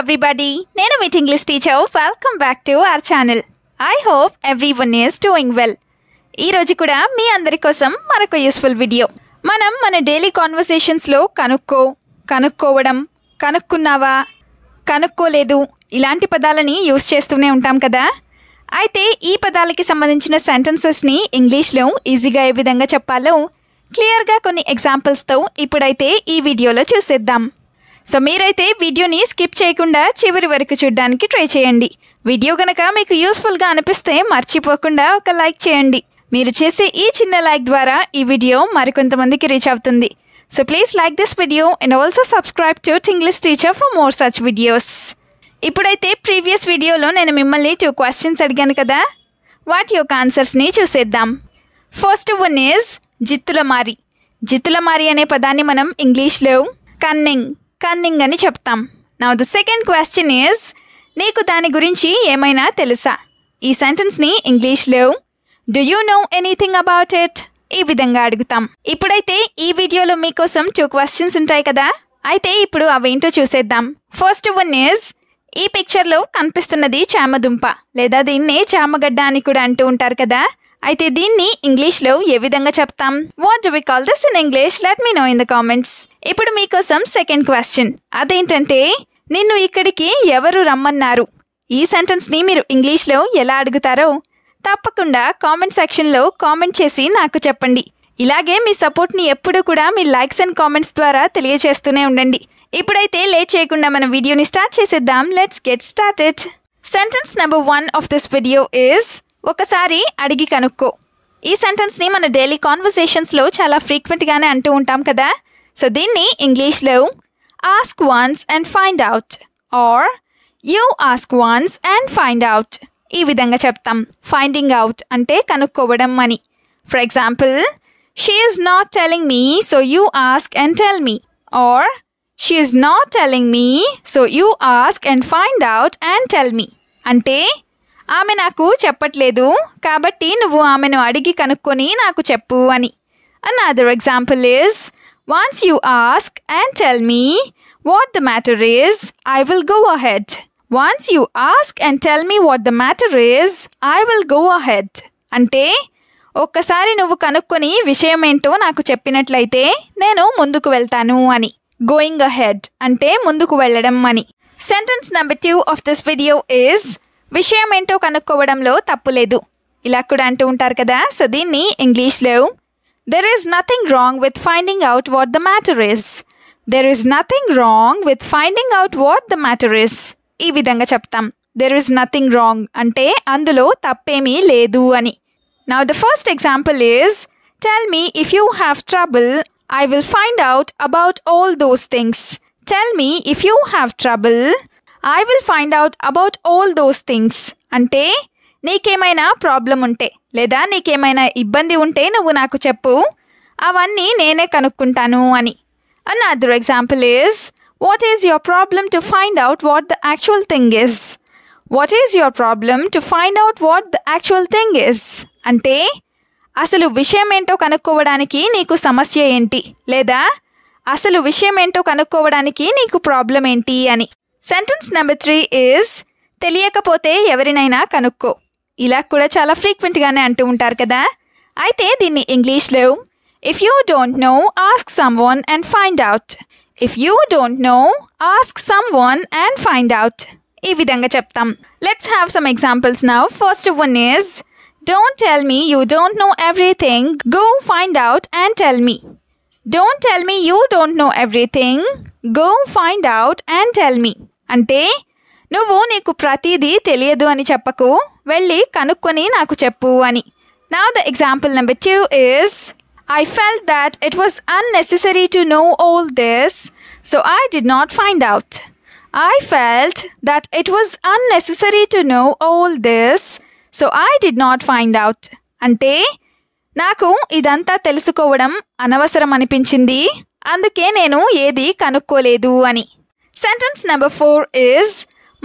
Everybody నేను meet English teacher welcome back to our channel I hope everyone is doing well ఈరోజు కూడా మీ అందరి కోసం మరొక యూస్ఫుల్ వీడియో మనం మన డైలీ కాన్వర్సేషన్స్లో కనుక్కో కనుక్కోవడం కనుక్కున్నావా కనుక్కోలేదు ఇలాంటి పదాలని యూస్ చేస్తూనే ఉంటాం కదా అయితే ఈ పదాలకి సంబంధించిన సెంటెన్సెస్ని ఇంగ్లీష్లో ఈజీగా ఏ విధంగా చెప్పాలో క్లియర్గా కొన్ని ఎగ్జాంపుల్స్తో ఇప్పుడైతే ఈ వీడియోలో చూసేద్దాం సో మీరైతే వీడియోని స్కిప్ చేయకుండా చివరి వరకు చూడడానికి ట్రై చేయండి వీడియో కనుక మీకు యూస్ఫుల్గా అనిపిస్తే మర్చిపోకుండా ఒక లైక్ చేయండి మీరు చేసే ఈ చిన్న లైక్ ద్వారా ఈ వీడియో మరికొంతమందికి రీచ్ అవుతుంది so please like this video and also subscribe to English teacher for more such videos ఇప్పుడైతే ప్రీవియస్ వీడియోలో నేను మిమ్మల్ని టూ క్వశ్చన్స్ అడిగాను కదా వాటి యొక్క ఆన్సర్స్ని చూసేద్దాం ఫస్ట్ వన్ ఈజ్ జిత్తులమారి జిత్తులమారి అనే పదాన్ని మనం ఇంగ్లీష్లో కన్నింగ్ కన్నింగ్ అని చెప్తాం నా ద సెకండ్ క్వశ్చన్ ఈజ్ నీకు దాని గురించి ఏమైనా తెలుసా ఈ సెంటెన్స్ని ఇంగ్లీష్లో do you know anything about it ఈ విధంగా అడుగుతాం ఇప్పుడైతే ఈ వీడియోలో మీకోసం టూ క్వశ్చన్స్ ఉంటాయి కదా అయితే ఇప్పుడు అవేంటో చూసేద్దాం ఫస్ట్ వన్ ఈజ్ ఈ పిక్చర్లో కనిపిస్తున్నది చామదుంప లేదా దీన్నే చామగడ్డ అని కూడా అంటూ ఉంటారు కదా అయితే దీన్ని ఇంగ్లీష్లో ఏ విధంగా చెప్తాం what do we call this in English let me know in the comments ఇప్పుడు మీకోసం సెకండ్ క్వశ్చన్ అదేంటంటే నిన్ను ఇక్కడికి ఎవరు రమ్మన్నారు ఈ సెంటెన్స్ని మీరు ఇంగ్లీష్లో ఎలా అడుగుతారో తప్పకుండా కామెంట్ సెక్షన్లో కామెంట్ చేసి నాకు చెప్పండి ఇలాగే మీ సపోర్ట్ని ఎప్పుడూ కూడా మీ లైక్స్ అండ్ కామెంట్స్ ద్వారా తెలియజేస్తూనే ఉండండి ఇప్పుడైతే లేట్ చేయకుండా మన వీడియోని స్టార్ట్ చేసేద్దాం let's get started sentence number one of this video is ఒకసారి అడిగి కనుక్కో ఈ సెంటెన్స్ని మన డైలీ కాన్వర్సేషన్స్లో చాలా ఫ్రీక్వెంట్గానే అంటూ ఉంటాం కదా సో దీన్ని ఇంగ్లీష్లో ask once and find out or you ask once and find out ఈ విధంగా చెప్తాం ఫైండింగ్ అవుట్ అంటే కనుక్కోవడం అని for example she is not telling me so you ask and tell me or she is not telling me so you ask and find out and tell me అంటే ఆమె నాకు చెప్పట్లేదు కాబట్టి నువ్వు ఆమెను అడిగి కనుక్కొని నాకు చెప్పు అని another example is once you ask and tell me what the matter is I will go ahead once you ask and tell me what the matter is I will go ahead అంటే ఒక్కసారి నువ్వు కనుక్కొని విషయం ఏంటో నాకు చెప్పినట్లయితే నేను ముందుకు వెళ్తాను అని గోయింగ్ అహెడ్ అంటే ముందుకు వెళ్ళడం అని sentence number two of this video is విషయం ఏంటో కనుక్కోవడంలో తప్పులేదు ఇలా కూడా అంటూ ఉంటారు కదా సో దీన్ని ఇంగ్లీష్లో there is nothing wrong with finding out what the matter is there is nothing wrong with finding out what the matter is ఈ విధంగా చెప్తాం దెర్ ఈస్ నథింగ్ రాంగ్ అంటే అందులో తప్పేమీ లేదు అని now the first example is tell me if you have trouble I will find out about all those things tell me if you have trouble I will find out about all those things అంటే నీకేమైనా problem ఉంటే లేదా నీకేమైనా ఇబ్బంది ఉంటే నువ్వు నాకు చెప్పు అవన్నీ నేనే కనుక్కుంటాను అని another example is what is your problem to find out what the actual thing is what is your problem to find out what the actual thing is అంటే అసలు విషయం ఏంటో కనుక్కోవడానికి నీకు సమస్య ఏంటి లేదా అసలు విషయం ఏంటో కనుక్కోవడానికి నీకు ప్రాబ్లం ఏంటి అని సెంటెన్స్ నెంబర్ త్రీ ఈజ్ తెలియకపోతే ఎవరినైనా కనుక్కో ఇలా కూడా చాలా ఫ్రీక్వెంట్గానే అంటూ ఉంటారు కదా అయితే దీన్ని ఇంగ్లీష్లో if you don't know ask someone and find out if you don't know ask someone and find out ఈ విధంగా చెప్తాం let's have some examples now first one is don't tell me you don't know everything go find out and tell me don't tell me you don't know everything go find out and tell me అంటే నువ్వు నీకు ప్రతీదీ తెలియదు అని చెప్పకు వెళ్ళి కనుక్కొని నాకు చెప్పు అని now the example number two is I felt that it was unnecessary to know all this so I did not find out I felt that it was unnecessary to know all this so I did not find out అంటే నాకు ఇదంతా తెలుసుకోవడం అనవసరం అనిపించింది అందుకే నేను ఏది కనుక్కోలేదు అని సెంటెన్స్ నెంబర్ ఫోర్ ఇస్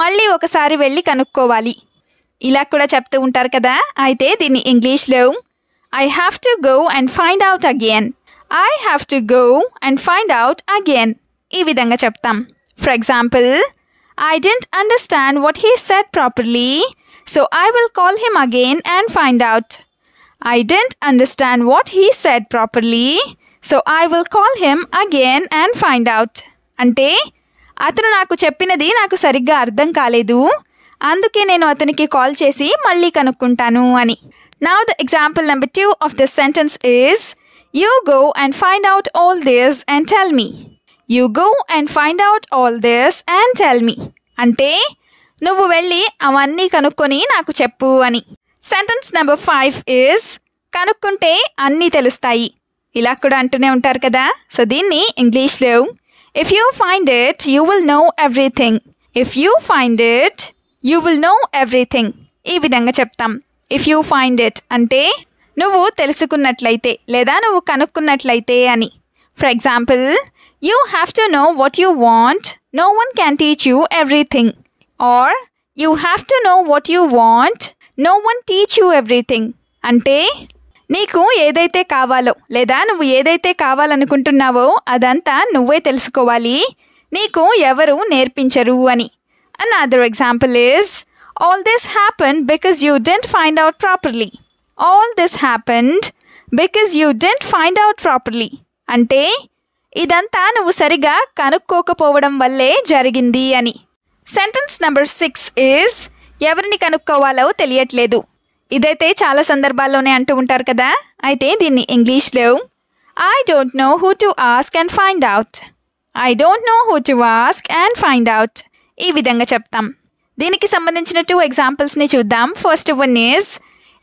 మళ్ళీ ఒకసారి వెళ్ళి కనుక్కోవాలి ఇలా కూడా చెప్తూ ఉంటారు కదా అయితే దీన్ని ఇంగ్లీష్లో I have to go and find out again I have to go and find out again ఈ విధంగా చెప్తాం for example I didn't understand what he said properly so I will call him again and find out I didn't understand what he said properly so I will call him again and find out అంటే అతను నాకు చెప్పినది నాకు సరిగ్గా అర్థం కాలేదు అందుకే నేను అతనికి కాల్ చేసి మళ్ళీ కనుక్కుంటాను అని now the example number two of the sentence is you go and find out all this and tell me you go and find out all this and tell me అంటే నువ్వు వెళ్ళి అవన్నీ కనుక్కొని నాకు చెప్పు అని సెంటెన్స్ నెంబర్ ఫైవ్ ఈజ్ కనుక్కుంటే అన్నీ తెలుస్తాయి ఇలా కూడా అంటూనే ఉంటారు కదా సో దీన్ని ఇంగ్లీష్లో If you find it, you will know everything. If you find it, you will know everything. ఈ విధంగా చెప్తాం ఇఫ్ యూ ఫైండ్ ఇట్ అంటే నువ్వు తెలుసుకున్నట్లయితే లేదా నువ్వు కనుక్కున్నట్లయితే అని for example you have to know what you want no one can teach you everything or you have to know what you want no one teach you everything అంటే నీకు ఏదైతే కావాలో లేదా నువ్వు ఏదైతే కావాలనుకుంటున్నావో అదంతా నువ్వే తెలుసుకోవాలి నీకు ఎవరు నేర్పించరు అని another example is all this happened because you didn't find out properly all this happened because you didn't find out properly అంటే ఇదంతా నువ్వు సరిగా కనుక్కోకపోవడం వల్లే జరిగింది అని సెంటెన్స్ నెంబర్ సిక్స్ ఈజ్ ఎవరిని కనుక్కోవాలో తెలియట్లేదు ఇదైతే చాలా సందర్భాల్లోనే అంటూ ఉంటారు కదా అయితే దీన్ని ఇంగ్లీష్లో I don't know who to ask and find out I don't know who to ask and find out ఈ విధంగా చెప్తాం దీనికి సంబంధించిన టూ ఎగ్జాంపుల్స్ని చూద్దాం first one is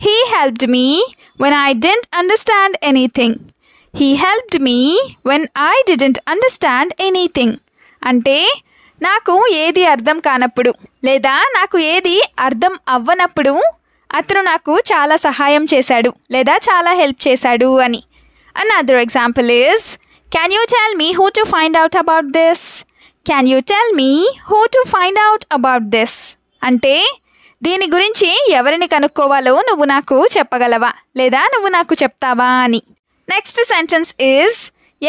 he helped me when I didn't understand anything he helped me when I didn't understand anything అంటే నాకు ఏది అర్థం కానప్పుడు లేదా నాకు ఏది అర్థం అవ్వనప్పుడు అతను నాకు చాలా సహాయం చేశాడు లేదా చాలా హెల్ప్ చేశాడు అని another example is can you tell me who to find out about this can you tell me who to find out about this అంటే దీని గురించి ఎవరిని కనుక్కోవాలో నువ్వు నాకు చెప్పగలవా లేదా నువ్వు నాకు చెప్తావా అని నెక్స్ట్ సెంటెన్స్ ఈజ్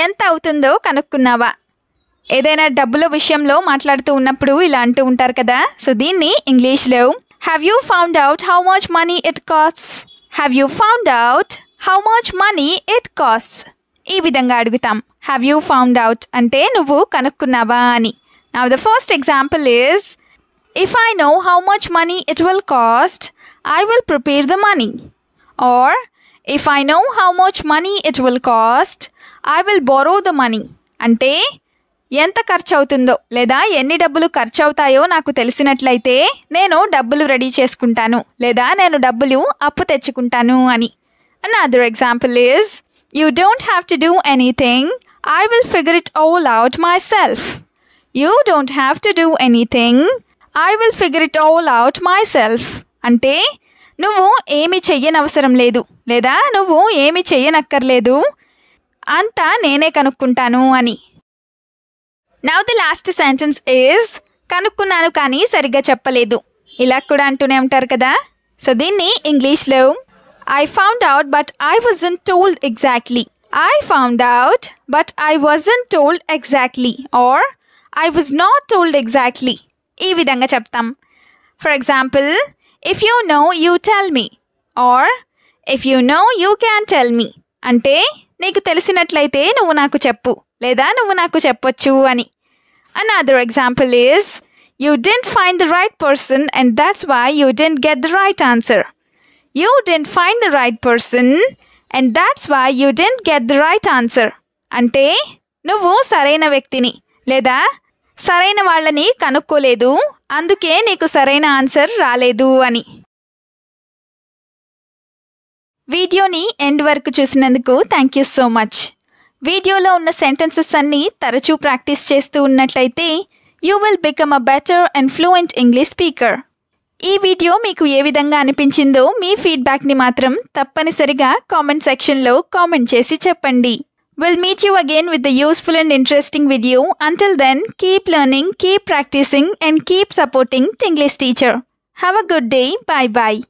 ఎంత అవుతుందో కనుక్కున్నావా ఏదైనా డబ్బుల విషయంలో మాట్లాడుతూ ఉన్నప్పుడు ఇలా అంటూ ఉంటారు కదా సో దీన్ని ఇంగ్లీష్లో Have you found out how much money it costs? Have you found out how much money it costs? ఈ విధంగా అడుగుతాం హ్యావ్ యూ ఫౌండ్ అవుట్ అంటే నువ్వు కనుక్కున్నావా అని now the first example is if I know how much money it will cost I will prepare the money or if I know how much money it will cost I will borrow the money అంటే ఎంత ఖర్చు అవుతుందో లేదా ఎన్ని డబ్బులు ఖర్చు అవుతాయో నాకు తెలిసినట్లయితే నేను డబ్బులు రెడీ చేసుకుంటాను లేదా నేను డబ్బులు అప్పు తెచ్చుకుంటాను అని other example is you don't have to do anything I will figure it all out myself you don't have to do anything I will figure it all out myself అంటే నువ్వు ఏమి చెయ్యనవసరం లేదు లేదా నువ్వు ఏమి చెయ్యనక్కర్లేదు అంతా నేనే కనుక్కుంటాను అని now the last sentence is కనుక్కున్నాను కానీ సరిగ్గా చెప్పలేదు ఇలా కూడా అంటూనే ఉంటారు కదా సో దీన్ని ఇంగ్లీష్లో I found out but I wasn't told exactly I found out but I wasn't told exactly or I was not told exactly ఈ విధంగా చెప్తాం for example if you know you tell me or if you know you can tell me అంటే నీకు తెలిసినట్లయితే నువ్వు నాకు చెప్పు లేదా నువ్వు నాకు చెప్పొచ్చు అని another example is you didn't find the right person and that's why you didn't get the right answer you didn't find the right person and that's why you didn't get the right answer అంటే నువ్వు సరైన వ్యక్తిని లేదా సరైన వాళ్ళని కనుక్కోలేదు అందుకే నీకు సరైన ఆన్సర్ రాలేదు అని వీడియోని ఎండ్ వరకు చూసినందుకు థ్యాంక్ యూ సో మచ్ వీడియోలో ఉన్న సెంటెన్సెస్ అన్నీ తరచూ ప్రాక్టీస్ చేస్తూ ఉన్నట్లయితే you will become a better and fluent English speaker ఈ వీడియో మీకు ఏ విధంగా అనిపించిందో మీ ఫీడ్బ్యాక్ని మాత్రం తప్పనిసరిగా కామెంట్ సెక్షన్లో కామెంట్ చేసి చెప్పండి will meet you again with the useful and interesting video until then keep learning keep practicing and keep supporting English teacher have a good day bye bye